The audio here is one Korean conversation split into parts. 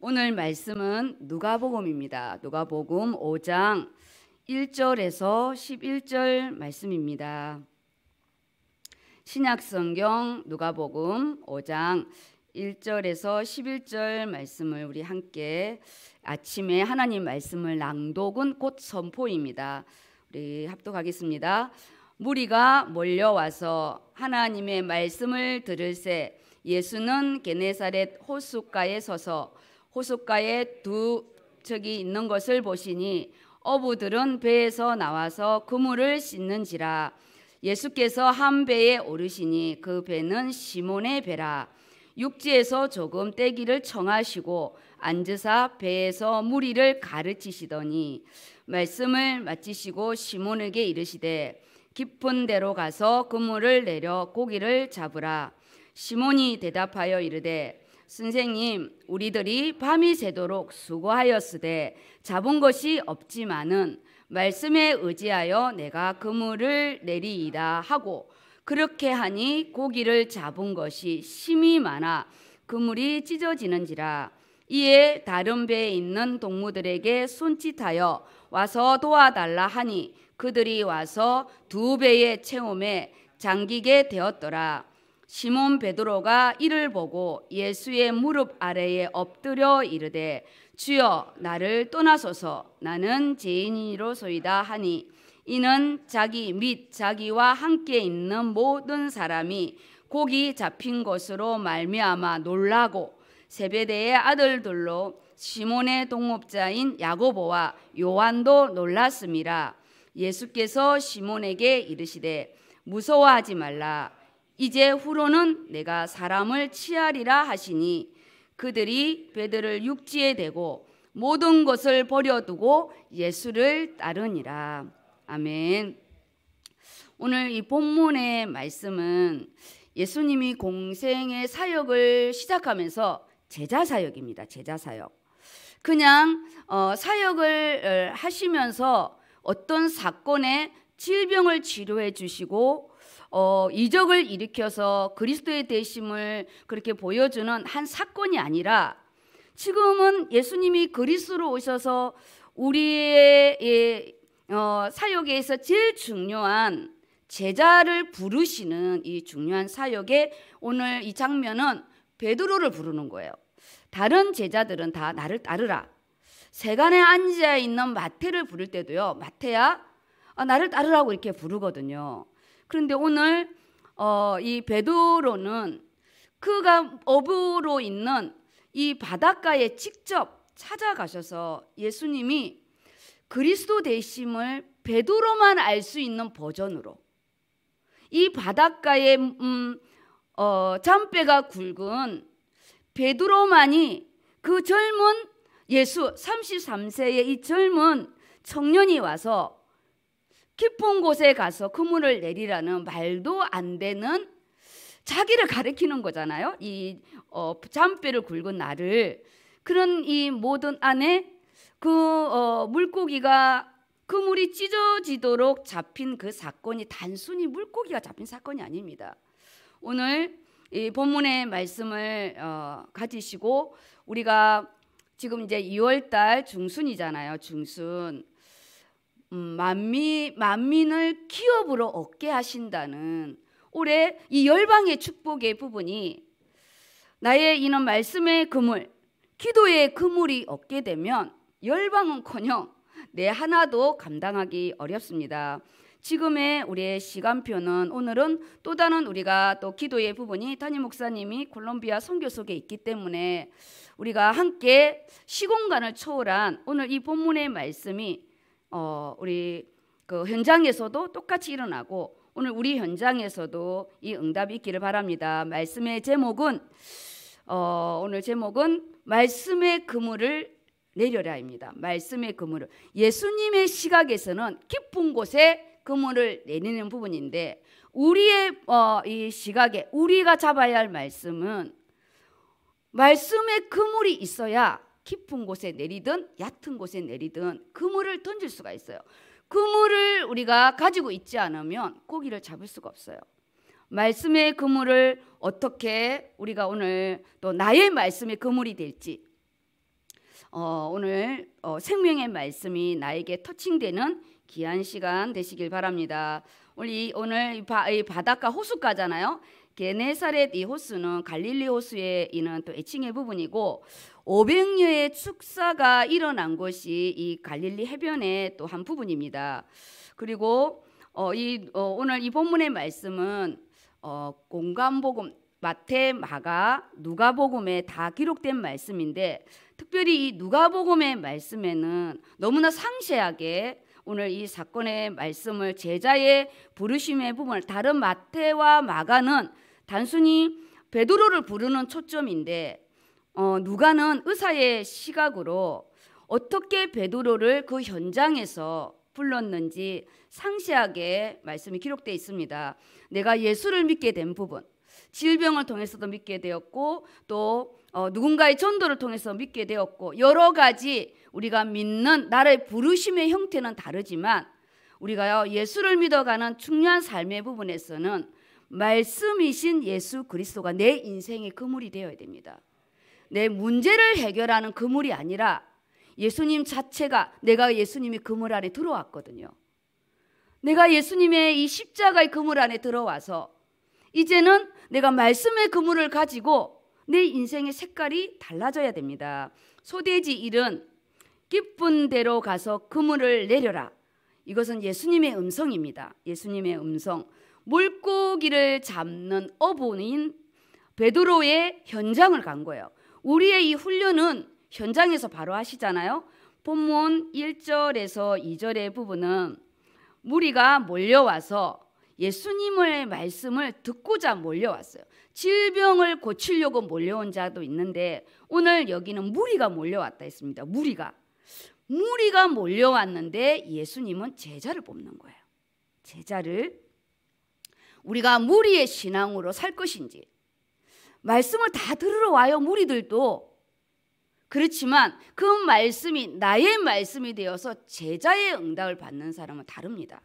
오늘 말씀은 누가복음입니다. 누가복음 5장 1절에서 11절 말씀입니다. 신약 성경 누가복음 5장 1절에서 11절 말씀을 우리 함께 아침에 하나님 말씀을 낭독은 곧 선포입니다. 우리 합독하겠습니다. 무리가 몰려와서 하나님의 말씀을 들을새 예수는 게네사렛 호숫가에 서서 호숫가에 두 적이 있는 것을 보시니 어부들은 배에서 나와서 그물을 씻는지라 예수께서 한 배에 오르시니 그 배는 시몬의 배라 육지에서 조금 떼기를 청하시고 앉으사 배에서 무리를 가르치시더니 말씀을 마치시고 시몬에게 이르시되 깊은 데로 가서 그물을 내려 고기를 잡으라 시몬이 대답하여 이르되 선생님 우리들이 밤이 새도록 수고하였으되 잡은 것이 없지만은 말씀에 의지하여 내가 그물을 내리이다 하고 그렇게 하니 고기를 잡은 것이 심이 많아 그물이 찢어지는지라 이에 다른 배에 있는 동무들에게 손짓하여 와서 도와달라 하니 그들이 와서 두 배의 채움에 잠기게 되었더라. 시몬 베드로가 이를 보고 예수의 무릎 아래에 엎드려 이르되 주여 나를 떠나소서 나는 죄인이로소이다 하니 이는 자기 및 자기와 함께 있는 모든 사람이 고기 잡힌 것으로 말미암아 놀라고 세베대의 아들들로 시몬의 동업자인 야고보와 요한도 놀랐습니다. 예수께서 시몬에게 이르시되 무서워하지 말라 이제 후로는 내가 사람을 치하리라 하시니 그들이 배들을 육지에 대고 모든 것을 버려두고 예수를 따르니라. 아멘. 오늘 이 본문의 말씀은 예수님이 공생의 사역을 시작하면서 제자 사역입니다. 제자 사역. 그냥 어, 사역을 어, 하시면서 어떤 사건에 질병을 치료해 주시고 어, 이적을 일으켜서 그리스도의 대심을 그렇게 보여주는 한 사건이 아니라 지금은 예수님이 그리스로 오셔서 우리의 예, 어, 사역에서 제일 중요한 제자를 부르시는 이 중요한 사역에 오늘 이 장면은 베드로를 부르는 거예요. 다른 제자들은 다 나를 따르라. 세간에 앉아 있는 마태를 부를 때도요. 마태야, 아, 나를 따르라고 이렇게 부르거든요. 그런데 오늘 어, 이 베드로는 그가 어부로 있는 이 바닷가에 직접 찾아가셔서 예수님이 그리스도 되심을 베드로만 알 수 있는 버전으로 이 바닷가에 음, 어, 잔뼈가 굵은 베드로만이 그 젊은 예수 33세의 이 젊은 청년이 와서 깊은 곳에 가서 그물을 내리라는 말도 안 되는 자기를 가리키는 거잖아요. 이 어, 잔뼈를 굵은 나를 그런 이 모든 안에 그 어, 물고기가 그물이 찢어지도록 잡힌 그 사건이 단순히 물고기가 잡힌 사건이 아닙니다. 오늘 이 본문의 말씀을 어, 가지시고 우리가 지금 이제 2월달 중순이잖아요. 중순 음, 만미 만민을 기업으로 얻게 하신다는 올해 이 열방의 축복의 부분이 나의 이런 말씀의 그물, 기도의 그물이 없게 되면 열방은커녕 내 하나도 감당하기 어렵습니다. 지금의 우리의 시간표는 오늘은 또 다른 우리가 또 기도의 부분이 담임 목사님이 콜롬비아 선교 속에 있기 때문에 우리가 함께 시공간을 초월한 오늘 이 본문의 말씀이 어, 우리 그 현장에서도 똑같이 일어나고 오늘 우리 현장에서도 이 응답이 있기를 바랍니다. 말씀의 제목은 어, 오늘 제목은 말씀의 그물을 내려라입니다. 말씀의 그물을 예수님의 시각에서는 깊은 곳에 그물을 내리는 부분인데 우리의 어, 이 시각에 우리가 잡아야 할 말씀은 말씀의 그물이 있어야 깊은 곳에 내리든 얕은 곳에 내리든 그물을 던질 수가 있어요. 그물을 우리가 가지고 있지 않으면 고기를 잡을 수가 없어요. 말씀의 그물을 어떻게 우리가 오늘 또 나의 말씀의 그물이 될지 어, 오늘 어, 생명의 말씀이 나에게 터칭되는 귀한 시간 되시길 바랍니다. 우리 오늘 바, 이 바닷가 호숫가잖아요. 게네사렛 이 호수는 갈릴리 호수에 있는 또 애칭의 부분이고 500여의 축사가 일어난 곳이 이 갈릴리 해변의 또 한 부분입니다. 그리고 어, 이, 어, 오늘 이 본문의 말씀은 어, 공간복음 마태, 마가, 누가복음에 다 기록된 말씀인데 특별히 이 누가복음의 말씀에는 너무나 상세하게 오늘 이 사건의 말씀을 제자의 부르심의 부분을 다른 마태와 마가는 단순히 베드로를 부르는 초점인데 어, 누가는 의사의 시각으로 어떻게 베드로를 그 현장에서 불렀는지 상세하게 말씀이 기록되어 있습니다. 내가 예수를 믿게 된 부분, 질병을 통해서도 믿게 되었고 또 어, 누군가의 전도를 통해서 믿게 되었고 여러 가지 우리가 믿는 나라 부르심의 형태는 다르지만 우리가 예수를 믿어가는 중요한 삶의 부분에서는 말씀이신 예수 그리스도가 내 인생의 그물이 되어야 됩니다. 내 문제를 해결하는 그물이 아니라 예수님 자체가 내가 예수님의 그물 안에 들어왔거든요. 내가 예수님의 이 십자가의 그물 안에 들어와서 이제는 내가 말씀의 그물을 가지고 내 인생의 색깔이 달라져야 됩니다. 소돼지 일은 기쁜 대로 가서 그물을 내려라. 이것은 예수님의 음성입니다. 예수님의 음성. 물고기를 잡는 어부인 베드로의 현장을 간 거예요. 우리의 이 훈련은 현장에서 바로 하시잖아요. 본문 1절에서 2절의 부분은 무리가 몰려와서 예수님의 말씀을 듣고자 몰려왔어요. 질병을 고치려고 몰려온 자도 있는데 오늘 여기는 무리가 몰려왔다 했습니다. 무리가. 무리가 몰려왔는데 예수님은 제자를 뽑는 거예요. 제자를 우리가 무리의 신앙으로 살 것인지. 말씀을 다 들으러 와요, 무리들도. 그렇지만 그 말씀이 나의 말씀이 되어서 제자의 응답을 받는 사람은 다릅니다.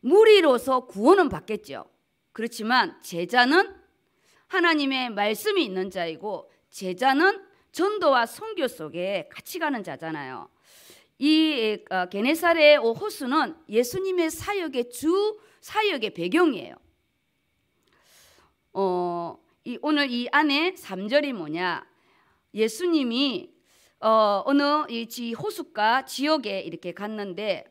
무리로서 구원은 받겠죠. 그렇지만 제자는 하나님의 말씀이 있는 자이고 제자는 전도와 성교 속에 같이 가는 자잖아요. 이 어, 게네사레의 호수는 예수님의 사역의 주 사역의 배경이에요. 어, 이, 오늘 이 안에 3절이 뭐냐? 예수님이 어, 어느 이 호숫가 지역에 이렇게 갔는데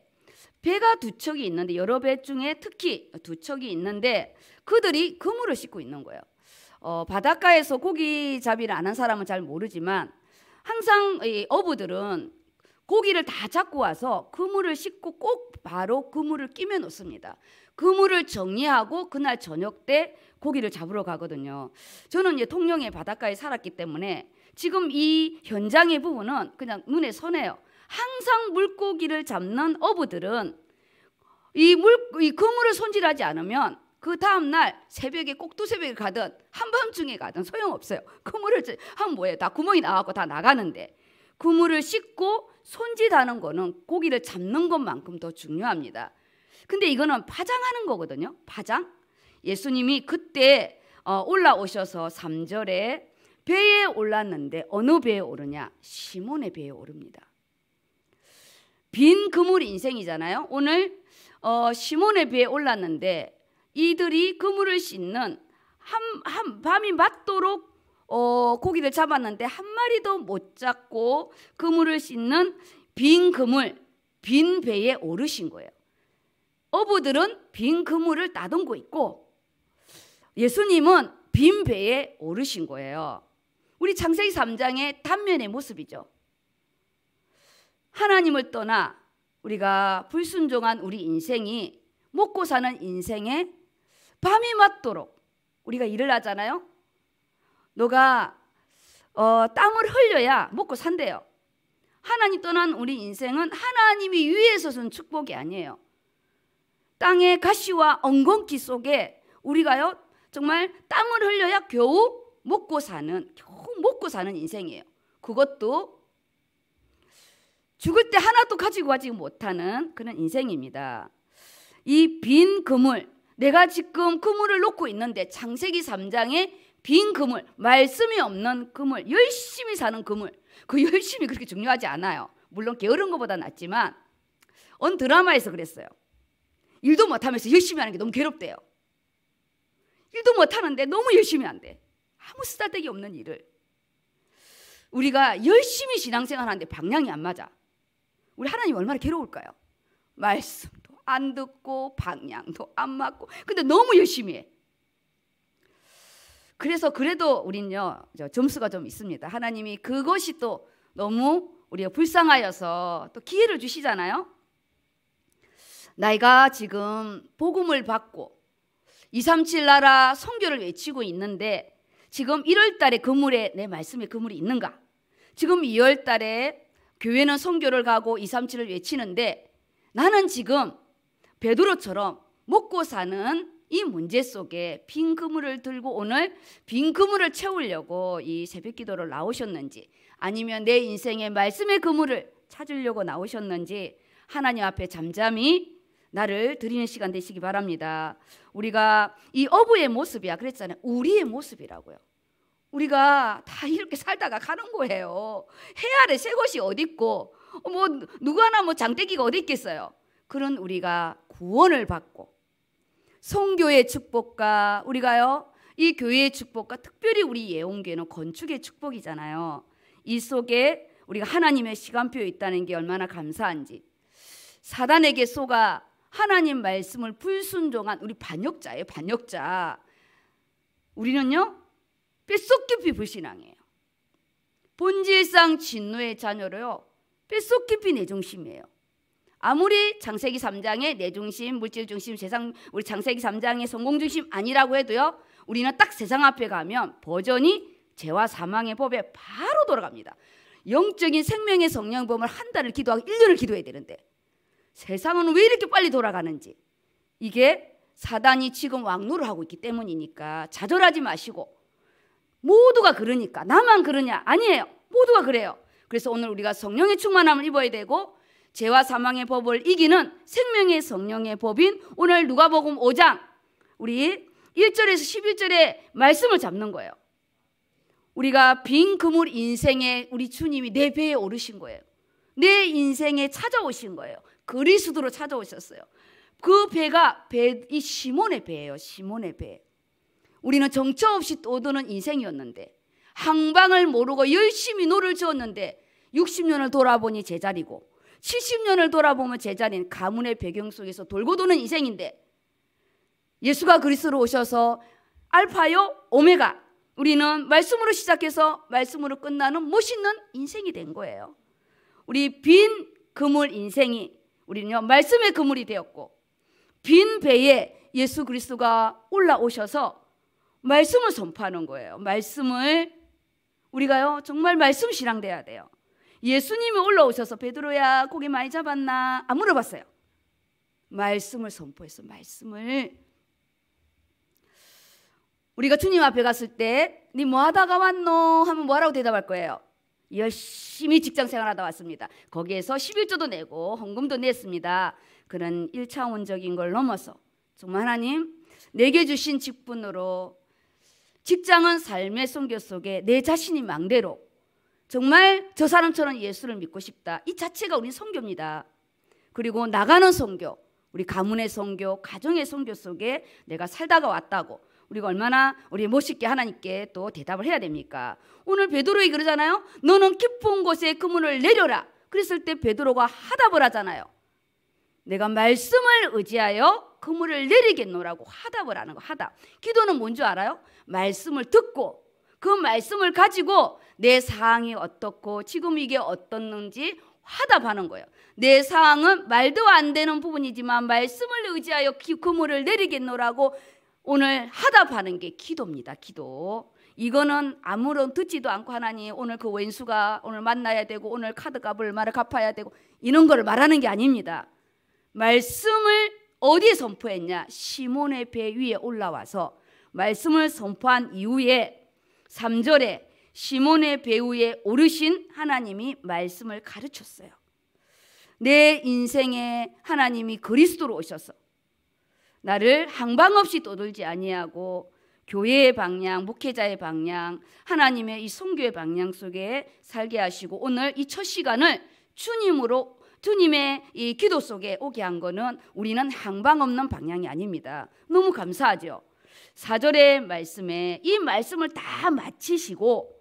배가 두 척이 있는데 여러 배 중에 특히 두 척이 있는데 그들이 그물을 씻고 있는 거예요. 어, 바닷가에서 고기 잡이를 안 한 사람은 잘 모르지만 항상 이 어부들은 고기를 다 잡고 와서 그물을 씻고 꼭 바로 그물을 끼며 놓습니다. 그물을 정리하고 그날 저녁 때 고기를 잡으러 가거든요. 저는 이제 통영의 바닷가에 살았기 때문에 지금 이 현장의 부분은 그냥 눈에 선해요. 항상 물고기를 잡는 어부들은 이 물, 이 그물을 손질하지 않으면 그 다음날 새벽에 꼭 두 새벽에 가든 한밤중에 가든 소용없어요. 그물을 하 뭐예요? 다 구멍이 나왔고 다 나가는데 그물을 씻고 손질하는 거는 고기를 잡는 것만큼 더 중요합니다. 근데 이거는 파장하는 거거든요. 파장. 예수님이 그때 어, 올라오셔서 3절에 배에 올랐는데 어느 배에 오르냐? 시몬의 배에 오릅니다. 빈 그물 인생이잖아요. 오늘 어, 시몬의 배에 올랐는데 이들이 그물을 씻는 한, 한 밤이 맞도록 어, 고기를 잡았는데 한 마리도 못 잡고 그물을 씻는 빈 그물, 빈 배에 오르신 거예요. 어부들은 빈 그물을 따듬고 있고 예수님은 빈 배에 오르신 거예요. 우리 창세기 3장의 단면의 모습이죠. 하나님을 떠나 우리가 불순종한 우리 인생이 먹고 사는 인생에 밤이 맞도록 우리가 일을 하잖아요. 너가 어, 땀을 흘려야 먹고 산대요. 하나님 떠난 우리 인생은 하나님이 위에서 준 축복이 아니에요. 땅의 가시와 엉겅퀴 속에 우리가요 정말 땀을 흘려야 겨우 먹고 사는 겨우 먹고 사는 인생이에요. 그것도 죽을 때 하나도 가지고 가지 못하는 그런 인생입니다. 이 빈 그물 내가 지금 그물을 놓고 있는데 창세기 3장에 빈 그물 말씀이 없는 그물 열심히 사는 그물 그 열심히 그렇게 중요하지 않아요. 물론 게으른 것보다 낫지만 언 드라마에서 그랬어요. 일도 못하면서 열심히 하는 게 너무 괴롭대요. 일도 못하는데 너무 열심히 한대. 아무 쓰다데기 없는 일을. 우리가 열심히 신앙생활 하는데 방향이 안 맞아. 우리 하나님 얼마나 괴로울까요? 말씀도 안 듣고 방향도 안 맞고 근데 너무 열심히 해. 그래서 그래도 우린요 점수가 좀 있습니다. 하나님이 그것이 또 너무 우리가 불쌍하여서 또 기회를 주시잖아요. 나이가 지금 복음을 받고 237 나라 성교를 외치고 있는데 지금 1월 달에 그물에 내 말씀에 그물이 있는가? 지금 2월 달에 교회는 성교를 가고 237을 외치는데 나는 지금 베드로처럼 먹고 사는 이 문제 속에 빈 그물을 들고 오늘 빈 그물을 채우려고 이 새벽 기도를 나오셨는지 아니면 내 인생의 말씀의 그물을 찾으려고 나오셨는지 하나님 앞에 잠잠히 나를 드리는 시간 되시기 바랍니다. 우리가 이 어부의 모습이야 그랬잖아요. 우리의 모습이라고요. 우리가 다 이렇게 살다가 가는 거예요. 해 아래 새 것이 어디 있고 뭐 누구 하나 뭐 장대기가 어디 있겠어요. 그런 우리가 구원을 받고 성교의 축복과 우리가요 이 교회의 축복과 특별히 우리 예언교회는 건축의 축복이잖아요. 이 속에 우리가 하나님의 시간표에 있다는 게 얼마나 감사한지 사단에게 속아 하나님 말씀을 불순종한 우리 반역자예요. 반역자. 우리는요. 뼛속 깊이 불신앙이에요. 본질상 진노의 자녀로요. 뼛속 깊이 내 중심이에요. 아무리 장세기 3장의 내 중심, 물질 중심, 세상 우리 장세기 3장의 성공 중심 아니라고 해도요. 우리는 딱 세상 앞에 가면 버전이 죄와 사망의 법에 바로 돌아갑니다. 영적인 생명의 성령범을 한 달을 기도하고 1년을 기도해야 되는데 세상은 왜 이렇게 빨리 돌아가는지 이게 사단이 지금 왕노를 하고 있기 때문이니까 좌절하지 마시고 모두가 그러니까 나만 그러냐 아니에요 모두가 그래요 그래서 오늘 우리가 성령의 충만함을 입어야 되고 죄와 사망의 법을 이기는 생명의 성령의 법인 오늘 누가복음 5장 우리 1절에서 11절에 말씀을 잡는 거예요 우리가 빈 그물 인생에 우리 주님이 내 배에 오르신 거예요 내 인생에 찾아오신 거예요 그리스도로 찾아오셨어요. 그 배가 배, 이 시몬의 배예요. 시몬의 배. 우리는 정처 없이 떠도는 인생이었는데 항방을 모르고 열심히 노를 저었는데 60년을 돌아보니 제자리고 70년을 돌아보면 제자리는 가문의 배경 속에서 돌고 도는 인생인데 예수가 그리스도로 오셔서 알파요 오메가 우리는 말씀으로 시작해서 말씀으로 끝나는 멋있는 인생이 된 거예요. 우리 빈 그물 인생이 우리는요 말씀의 그물이 되었고 빈 배에 예수 그리스도가 올라오셔서 말씀을 선포하는 거예요. 말씀을 우리가요 정말 말씀 신앙돼야 돼요. 예수님이 올라오셔서 베드로야 고기 많이 잡았나 안 물어봤어요. 말씀을 선포했어. 말씀을 우리가 주님 앞에 갔을 때네뭐 하다가 왔노 하면 뭐라고 대답할 거예요. 열심히 직장 생활하다 왔습니다. 거기에서 11조도 내고 헌금도 냈습니다. 그런 1차원적인 걸 넘어서 정말 하나님 내게 주신 직분으로 직장은 삶의 성교 속에 내 자신이 망대로 정말 저 사람처럼 예수를 믿고 싶다. 이 자체가 우리 성교입니다. 그리고 나가는 성교, 우리 가문의 성교, 가정의 성교 속에 내가 살다가 왔다고 우리가 얼마나 우리 멋있게 하나님께 또 대답을 해야 됩니까? 오늘 베드로이 그러잖아요. 너는 깊은 곳에 그문을 내려라. 그랬을 때 베드로가 하답을 하잖아요. 내가 말씀을 의지하여 그물을 내리겠노라고 하답을 하는 거 하답. 기도는 뭔지 알아요? 말씀을 듣고 그 말씀을 가지고 내 상황이 어떻고 지금 이게 어떻는지 하답하는 거예요. 내 상황은 말도 안 되는 부분이지만 말씀을 의지하여 그물을 내리겠노라고 오늘 하답하는 게 기도입니다. 기도. 이거는 아무런 듣지도 않고 하나님 오늘 그 원수가 오늘 만나야 되고 오늘 카드 값을 말을 갚아야 되고 이런 걸 말하는 게 아닙니다. 말씀을 어디에 선포했냐? 시몬의 배 위에 올라와서 말씀을 선포한 이후에 3절에 시몬의 배 위에 오르신 하나님이 말씀을 가르쳤어요. 내 인생에 하나님이 그리스도로 오셔서 나를 항방 없이 떠돌지 아니하고 교회의 방향, 목회자의 방향, 하나님의 이 성교의 방향 속에 살게 하시고 오늘 이 첫 시간을 주님으로 주님의 이 기도 속에 오게 한 거는 우리는 항방 없는 방향이 아닙니다. 너무 감사하죠. 사절의 말씀에 이 말씀을 다 마치시고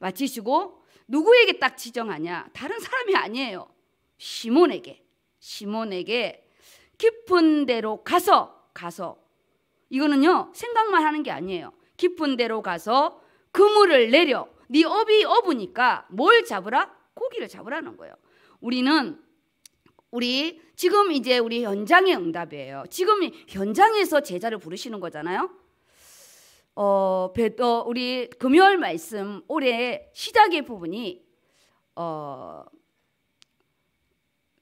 마치시고 누구에게 딱 지정하냐? 다른 사람이 아니에요. 시몬에게. 시몬에게 깊은 데로 가서 가서 이거는요 생각만 하는 게 아니에요. 깊은 데로 가서 그물을 내려 네 업이 업으니까 뭘 잡으라? 고기를 잡으라는 거예요. 우리는 우리 지금 이제 우리 현장의 응답이에요. 지금 현장에서 제자를 부르시는 거잖아요. 어, 배, 어 우리 금요일 말씀 올해 시작의 부분이 어,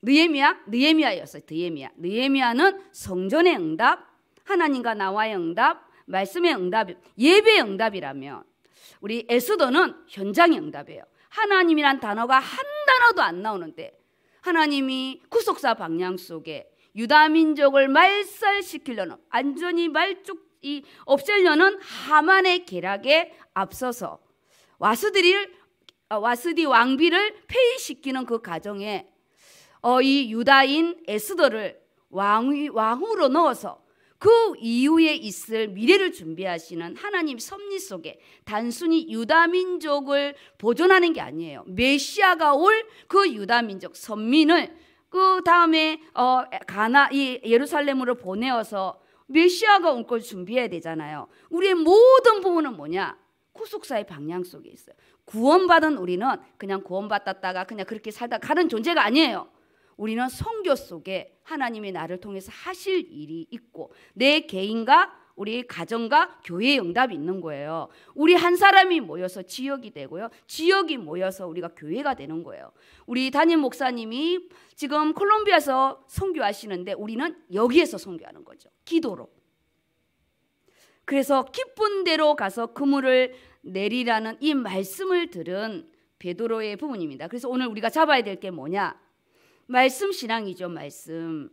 느에미아느에미아였어요 느에미야. 느에미야는 성전의 응답, 하나님과 나와의 응답, 말씀의 응답, 예배의 응답이라면 우리 에스더는 현장의 응답이에요. 하나님이란 단어가 한 단어도 안 나오는데 하나님이 구속사 방향 속에 유다 민족을 말살시키려는 안전히 말뚝이 없애려는 하만의 계략에 앞서서 와스디를 어, 와스디 왕비를 폐위시키는 그 과정에 어, 이 유다인 에스더를 왕위, 왕후로 넣어서 그 이후에 있을 미래를 준비하시는 하나님 섭리 속에 단순히 유다 민족을 보존하는 게 아니에요. 메시아가 올 그 유다 민족 선민을 그 다음에 어 가나 이 예루살렘으로 보내어서 메시아가 온걸 준비해야 되잖아요. 우리의 모든 부분은 뭐냐? 구속사의 방향 속에 있어요. 구원받은 우리는 그냥 구원받았다가 그냥 그렇게 살다 가는 존재가 아니에요. 우리는 성교 속에 하나님이 나를 통해서 하실 일이 있고 내 개인과 우리 가정과 교회의 응답이 있는 거예요. 우리 한 사람이 모여서 지역이 되고요. 지역이 모여서 우리가 교회가 되는 거예요. 우리 담임 목사님이 지금 콜롬비아에서 선교하시는데 우리는 여기에서 선교하는 거죠. 기도로. 그래서 기쁜 대로 가서 그물을 내리라는 이 말씀을 들은 베드로의 부분입니다. 그래서 오늘 우리가 잡아야 될 게 뭐냐? 말씀 신앙이죠, 말씀.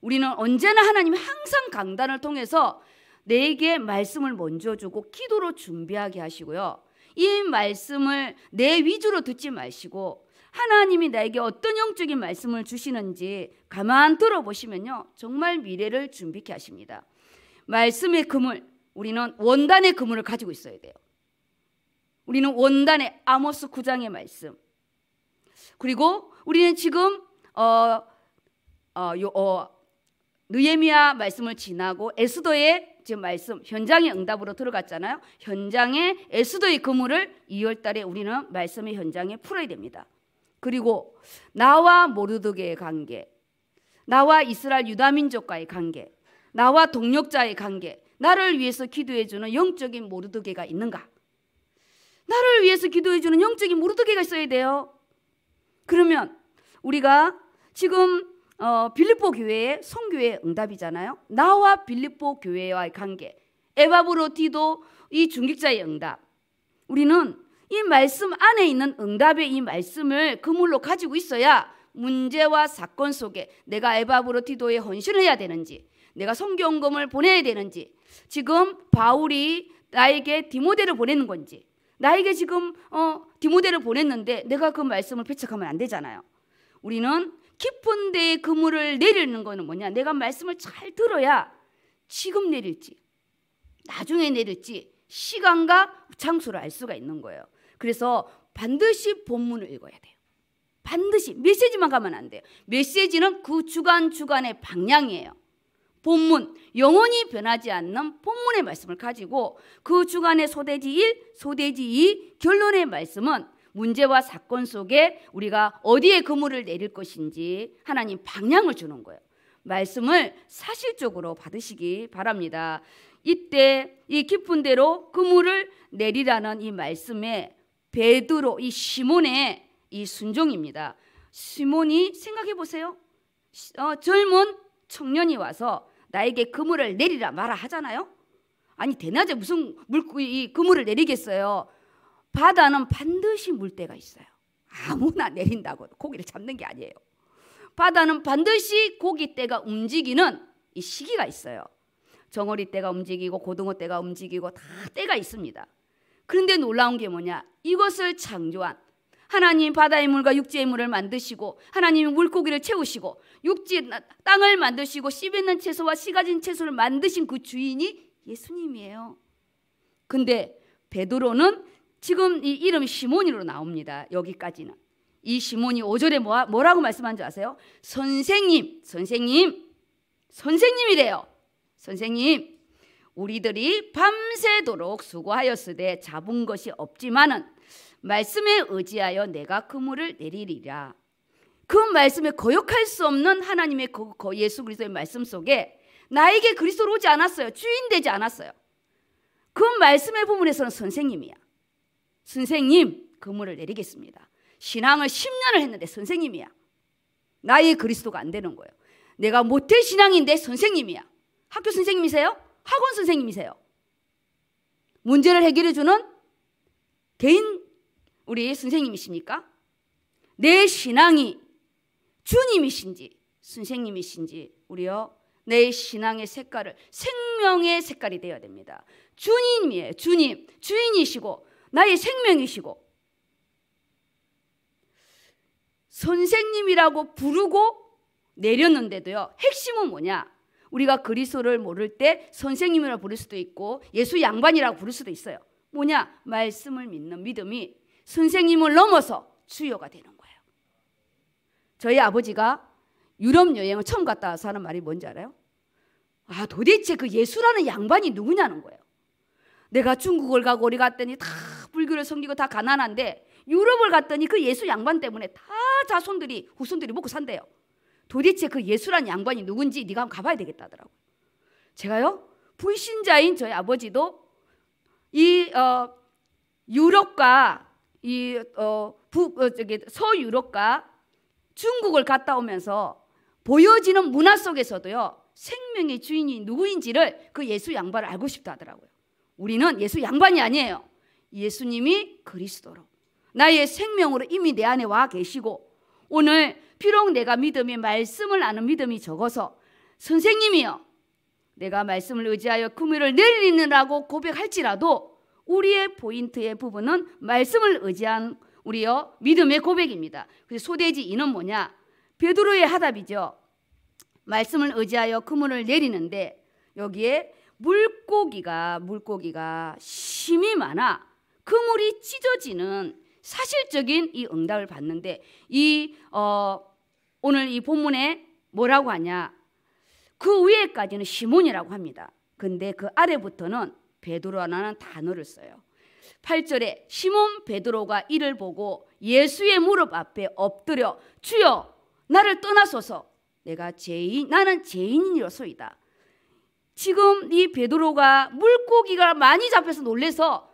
우리는 언제나 하나님이 항상 강단을 통해서 내게 말씀을 먼저 주고 기도로 준비하게 하시고요. 이 말씀을 내 위주로 듣지 마시고 하나님이 나에게 어떤 영적인 말씀을 주시는지 가만 들어보시면요. 정말 미래를 준비케 하십니다. 말씀의 그물, 우리는 원단의 그물을 가지고 있어야 돼요. 우리는 원단의 아모스 구장의 말씀. 그리고 우리는 지금 어, 어, 요, 어, 느헤미야 말씀을 지나고 에스더의 지금 말씀 현장의 응답으로 들어갔잖아요. 현장의 에스더의 그물을 2월 달에 우리는 말씀의 현장에 풀어야 됩니다. 그리고 나와 모르드게의 관계, 나와 이스라엘 유다 민족과의 관계, 나와 동력자의 관계, 나를 위해서 기도해 주는 영적인 모르드게가 있는가? 나를 위해서 기도해 주는 영적인 모르드게가 있어야 돼요. 그러면 우리가 지금 어, 빌립보 교회의 성교의 응답이잖아요. 나와 빌립보 교회와의 관계, 에바브로티도 이 중직자의 응답. 우리는 이 말씀 안에 있는 응답의 이 말씀을 그물로 가지고 있어야 문제와 사건 속에 내가 에바브로티도에 헌신해야 되는지, 내가 성경금을 보내야 되는지, 지금 바울이 나에게 디모데를 보내는 건지, 나에게 지금 어, 디모데를 보냈는데 내가 그 말씀을 배척하면 안 되잖아요. 우리는 깊은 데에 그물을 내리는 거는 뭐냐? 내가 말씀을 잘 들어야 지금 내릴지 나중에 내릴지 시간과 장소를 알 수가 있는 거예요. 그래서 반드시 본문을 읽어야 돼요. 반드시 메시지만 가면 안 돼요. 메시지는 그 주간 주간의 방향이에요. 본문, 영원히 변하지 않는 본문의 말씀을 가지고 그 주간의 소대지 1, 소대지 2, 결론의 말씀은 문제와 사건 속에 우리가 어디에 그물을 내릴 것인지 하나님 방향을 주는 거예요. 말씀을 사실적으로 받으시기 바랍니다. 이때 이 깊은 대로 그물을 내리라는 이 말씀에 베드로 이 시몬의 이 순종입니다. 시몬이 생각해 보세요. 어, 젊은 청년이 와서 나에게 그물을 내리라 말 하잖아요. 아니 대낮에 무슨 물이 그물을 내리겠어요. 바다는 반드시 물때가 있어요. 아무나 내린다고 고기를 잡는 게 아니에요. 바다는 반드시 고기때가 움직이는 이 시기가 있어요. 정어리 때가 움직이고 고등어 때가 움직이고 다 때가 있습니다. 그런데 놀라운 게 뭐냐? 이것을 창조한 하나님 바다의 물과 육지의 물을 만드시고 하나님 물고기를 채우시고 육지 땅을 만드시고 씨 뱉는 채소와 씨 가진 채소를 만드신 그 주인이 예수님이에요. 근데 베드로는 지금 이 이름 시몬이로 나옵니다. 여기까지는. 이 시몬이 5절에 뭐라고 말씀한 줄 아세요? 선생님, 선생님, 선생님이래요. 선생님, 우리들이 밤새도록 수고하였으되 잡은 것이 없지만은 말씀에 의지하여 내가 그물을 내리리라. 그 말씀에 거역할 수 없는 하나님의 그, 그 예수 그리스도의 말씀 속에 나에게 그리스도로 오지 않았어요. 주인 되지 않았어요. 그 말씀의 부분에서는 선생님이야. 선생님 그물을 내리겠습니다. 신앙을 10년을 했는데 선생님이야. 나의 그리스도가 안 되는 거예요. 내가 모텔 신앙인데 선생님이야. 학교 선생님이세요? 학원 선생님이세요? 문제를 해결해 주는 개인 우리 선생님이십니까? 내 신앙이 주님이신지 선생님이신지 우리요 내 신앙의 색깔을 생명의 색깔이 되어야 됩니다. 주님이에요. 주님 주인이시고 나의 생명이시고 선생님이라고 부르고 내렸는데도요. 핵심은 뭐냐? 우리가 그리스도를 모를 때 선생님이라고 부를 수도 있고 예수 양반이라고 부를 수도 있어요. 뭐냐? 말씀을 믿는 믿음이 선생님을 넘어서 주요가 되는 거예요. 저희 아버지가 유럽 여행을 처음 갔다 와서 하는 말이 뭔지 알아요? 아, 도대체 그 예수라는 양반이 누구냐는 거예요. 내가 중국을 가고 우리 갔더니 다 불교를 섬기고 다 가난한데 유럽을 갔더니 그 예수 양반 때문에 다 자손들이 후손들이 먹고 산대요. 도대체 그 예수란 양반이 누군지 네가 한번 가봐야 되겠다더라고. 제가요 불신자인 저희 아버지도 이 어, 유럽과 이어 어, 저기 서유럽과 중국을 갔다 오면서 보여지는 문화 속에서도요 생명의 주인이 누구인지를 그 예수 양반을 알고 싶다 하더라고요. 우리는 예수 양반이 아니에요. 예수님이 그리스도로 나의 생명으로 이미 내 안에 와 계시고 오늘 비록 내가 믿음이 말씀을 아는 믿음이 적어서 선생님이여 내가 말씀을 의지하여 금유를 내리느라고 고백할지라도 우리의 포인트의 부분은 말씀을 의지한 우리여 믿음의 고백입니다. 그래서 소대지 이는 뭐냐? 베드로의 하답이죠. 말씀을 의지하여 그물을 내리는데 여기에 물고기가 물고기가 심이 많아 그물이 찢어지는 사실적인 이 응답을 받는데 이 어, 오늘 이 본문에 뭐라고 하냐? 그 위에까지는 시몬이라고 합니다. 근데 그 아래부터는 베드로라는 단어를 써요. 8절에 시몬 베드로가 이를 보고 예수의 무릎 앞에 엎드려 주여 나를 떠나소서 내가 죄인 나는 죄인이로소이다. 지금 이 베드로가 물고기가 많이 잡혀서 놀래서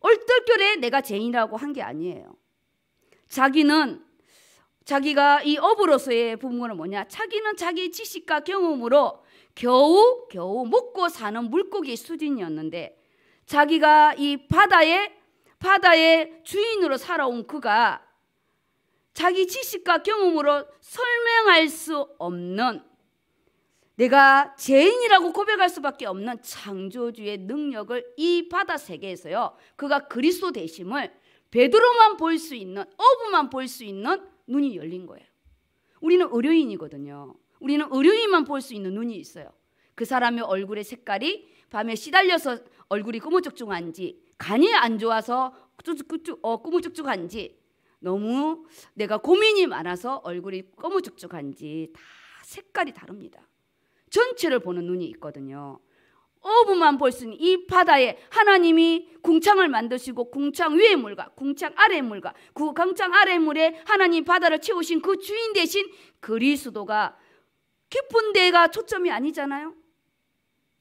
얼떨결에 내가 죄인이라고 한 게 아니에요. 자기는 자기가 이 업으로서의 부분은 뭐냐? 자기는 자기 지식과 경험으로 겨우 겨우 먹고 사는 물고기 수준이었는데 자기가 이 바다의 바다의 주인으로 살아온 그가 자기 지식과 경험으로 설명할 수 없는 내가 죄인이라고 고백할 수밖에 없는 창조주의 능력을 이 바다 세계에서요. 그가 그리스도 되심을 베드로만 볼 수 있는 어부만 볼 수 있는 눈이 열린 거예요. 우리는 의료인이거든요. 우리는 의료인만 볼 수 있는 눈이 있어요. 그 사람의 얼굴의 색깔이 밤에 시달려서 얼굴이 꾸무죽죽한지 간이 안 좋아서 꾸어 꾸무죽죽한지 너무 내가 고민이 많아서 얼굴이 꾸무죽죽한지 다 색깔이 다릅니다. 전체를 보는 눈이 있거든요. 어부만 볼수는이 바다에 하나님이 궁창을 만드시고 궁창 위의 물과 궁창 아래 물과 그 궁창 아래 물에 하나님 바다를 채우신 그 주인 대신 그리스도가 깊은 데가 초점이 아니잖아요.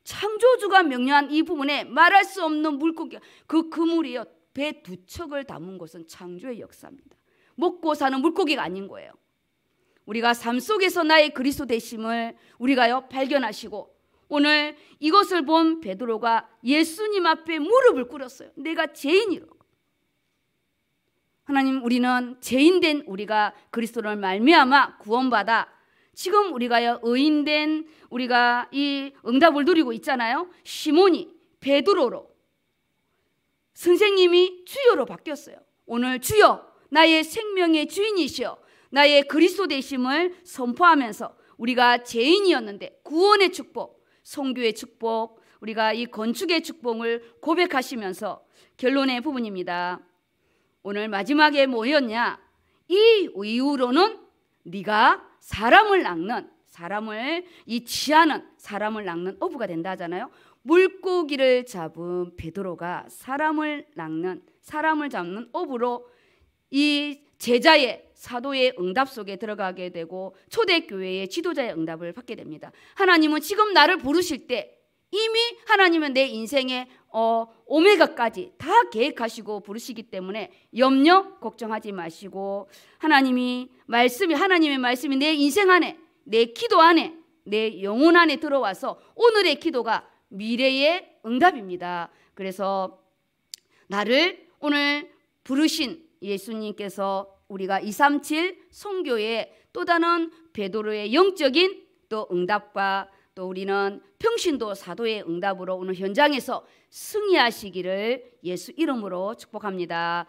창조주가 명령한 이 부분에 말할 수 없는 물고기 그 그물이요 배 두 척을 담은 것은 창조의 역사입니다. 먹고 사는 물고기가 아닌 거예요. 우리가 삶 속에서 나의 그리스도 되심을 우리가요 발견하시고 오늘 이것을 본 베드로가 예수님 앞에 무릎을 꿇었어요. 내가 죄인이로. 하나님 우리는 죄인된 우리가 그리스도를 말미암아 구원받아 지금 우리가요 의인된 우리가 이 응답을 누리고 있잖아요. 시몬이 베드로로 선생님이 주여로 바뀌었어요. 오늘 주여 나의 생명의 주인이시여 나의 그리스도 되심을 선포하면서 우리가 죄인이었는데 구원의 축복, 성교의 축복, 우리가 이 건축의 축복을 고백하시면서 결론의 부분입니다. 오늘 마지막에 뭐였냐? 이 이후로는 네가 사람을 낚는 사람을 이 취하는 사람을 낚는 어부가 된다 하잖아요. 물고기를 잡은 베드로가 사람을 낚는 사람을 잡는 어부로 이 제자의 사도의 응답 속에 들어가게 되고 초대교회의 지도자의 응답을 받게 됩니다. 하나님은 지금 나를 부르실 때 이미 하나님은 내 인생의 어, 오메가까지 다 계획하시고 부르시기 때문에 염려 걱정하지 마시고 하나님이 말씀이 하나님의 말씀이 내 인생 안에 내 기도 안에 내 영혼 안에 들어와서 오늘의 기도가 미래의 응답입니다. 그래서 나를 오늘 부르신 예수님께서 우리가 237 성교의 또 다른 베드로의 영적인 또 응답과 또 우리는 평신도 사도의 응답으로 오늘 현장에서 승리하시기를 예수 이름으로 축복합니다.